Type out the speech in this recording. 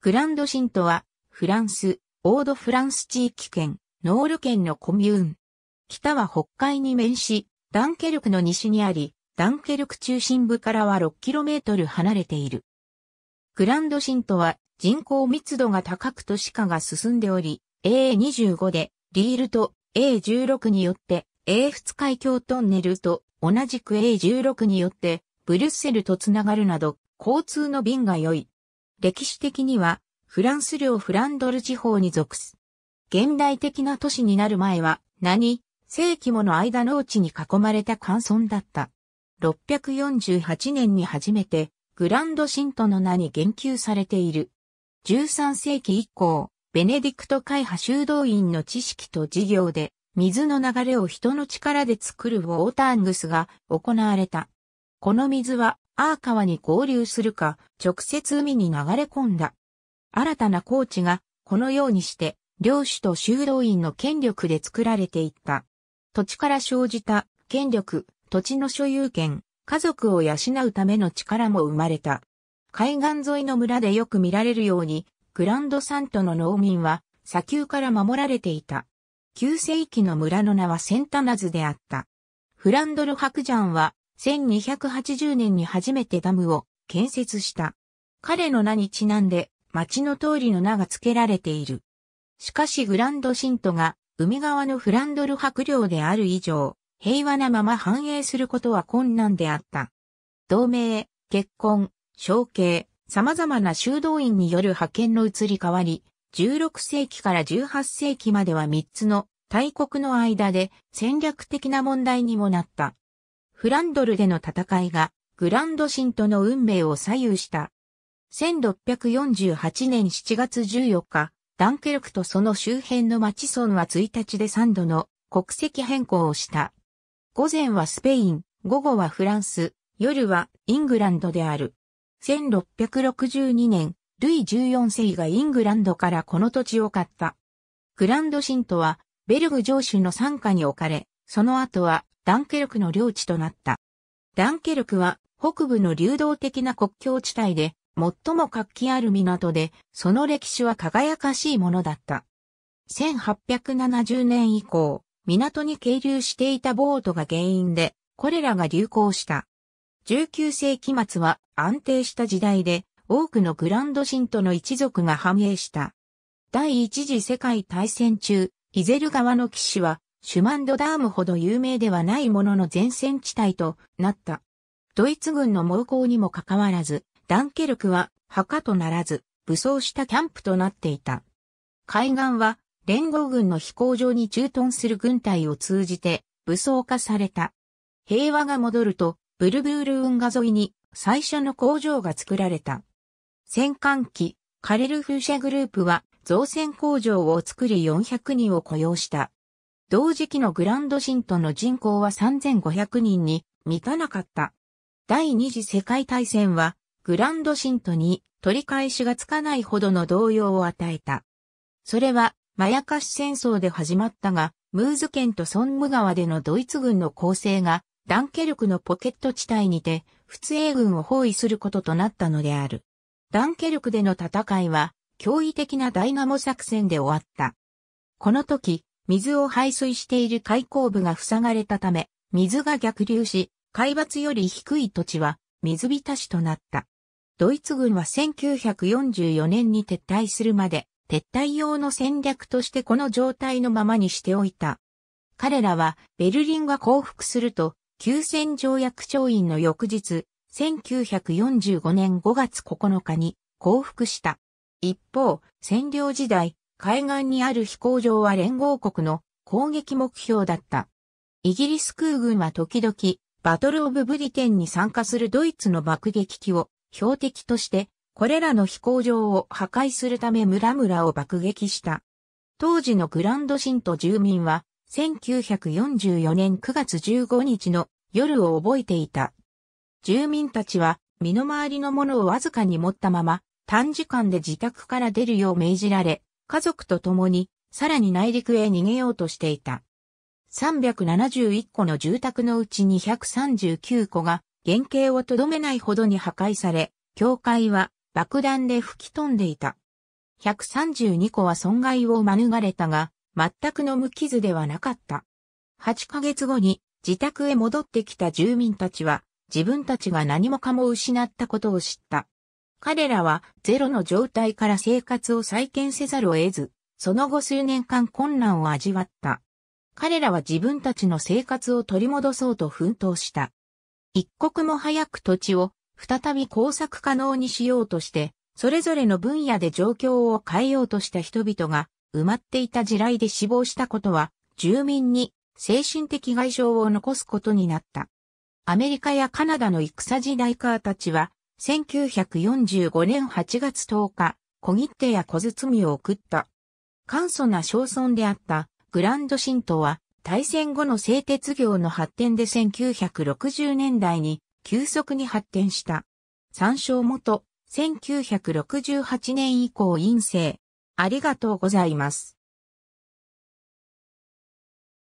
グランドシントは、フランス、オードフランス地域圏、ノール県のコミューン。北は北海に面し、ダンケルクの西にあり、ダンケルク中心部からは 6km 離れている。グランドシントは人口密度が高く都市化が進んでおり、A25 でリールと A16 によって A2 海峡トンネルと同じく A16 によってブリュッセルとつながるなど交通の便が良い歴史的にはフランス領フランドル地方に属す。現代的な都市になる前は、何、世紀もの間農地に囲まれた乾村だった。648年に初めて、グランドシントの名に言及されている。13世紀以降、ベネディクト会派修道院の知識と事業で、水の流れを人の力で作るウォーターングスが行われた。この水はアーカワに合流するか、直接海に流れ込んだ。新たな高地が、このようにして、領主と修道院の権力で作られていった。土地から生じた権力、土地の所有権、家族を養うための力も生まれた。海岸沿いの村でよく見られるように、グランドサントの農民は砂丘から守られていた。旧世紀の村の名はセンタナズであった。フランドル・ハクジャンは1280年に初めてダムを建設した。彼の名にちなんで、町の通りの名が付けられている。しかしグランドシントが海側のフランドル伯領である以上、平和なまま繁栄することは困難であった。同盟、結婚、承継、様々な修道院による派遣の移り変わり、16世紀から18世紀までは3つの大国の間で戦略的な問題にもなった。フランドルでの戦いがグランドシントの運命を左右した。1648年7月14日、ダンケルクとその周辺の町村は1日で3度の国籍変更をした。午前はスペイン、午後はフランス、夜はイングランドである。1662年、ルイ14世がイングランドからこの土地を買った。グランドシントは、ベルグ城主の参加に置かれ、その後はダンケルクの領地となった。ダンケルクは北部の流動的な国境地帯で最も活気ある港で、その歴史は輝かしいものだった。1870年以降、港に係留していたボートが原因で、これらが流行した。19世紀末は安定した時代で、多くのグランドシントの一族が繁栄した。第一次世界大戦中、イゼル川の騎士はシュマンドダームほど有名ではないものの前線地帯となった。ドイツ軍の猛攻にもかかわらず、ダンケルクは墓とならず、武装したキャンプとなっていた。海岸は連合軍の飛行場に駐屯する軍隊を通じて武装化された。平和が戻ると、ブルブール運河沿いに最初の工場が作られた。戦艦機、カレルフーシャグループは造船工場を作り400人を雇用した。同時期のグランドシントの人口は3500人に満たなかった。第二次世界大戦はグランドシントに取り返しがつかないほどの動揺を与えた。それは、まやかし戦争で始まったが、ムーズ県とソンム川でのドイツ軍の攻勢が、ダンケルクのポケット地帯にて、仏英軍を包囲することとなったのである。ダンケルクでの戦いは、驚異的なダイナモ作戦で終わった。この時、水を排水している開口部が塞がれたため、水が逆流し、海抜より低い土地は水浸しとなった。ドイツ軍は1944年に撤退するまで、撤退用の戦略としてこの状態のままにしておいた。彼らはベルリンが降伏すると、休戦条約調印の翌日、1945年5月9日に降伏した。一方、占領時代、海岸にある飛行場は連合国の攻撃目標だった。イギリス空軍は時々、バトル・オブ・ブリテンに参加するドイツの爆撃機を標的として、これらの飛行場を破壊するため村々を爆撃した。当時のグランドシント住民は、1944年9月15日の夜を覚えていた。住民たちは、身の回りのものをわずかに持ったまま、短時間で自宅から出るよう命じられ、家族と共に、さらに内陸へ逃げようとしていた。371個の住宅のうち239個が原型をとどめないほどに破壊され、教会は爆弾で吹き飛んでいた。132個は損害を免れたが、全くの無傷ではなかった。8ヶ月後に自宅へ戻ってきた住民たちは、自分たちが何もかも失ったことを知った。彼らはゼロの状態から生活を再建せざるを得ず、その後数年間困難を味わった。彼らは自分たちの生活を取り戻そうと奮闘した。一刻も早く土地を再び工作可能にしようとして、それぞれの分野で状況を変えようとした人々が埋まっていた地雷で死亡したことは、住民に精神的外傷を残すことになった。アメリカやカナダの戦時代カーたちは、1945年8月10日、小切手や小包を送った。簡素な小村であったグランド新ンは、大戦後の製鉄業の発展で1960年代に急速に発展した。参照元、1968年以降陰性。ありがとうございます。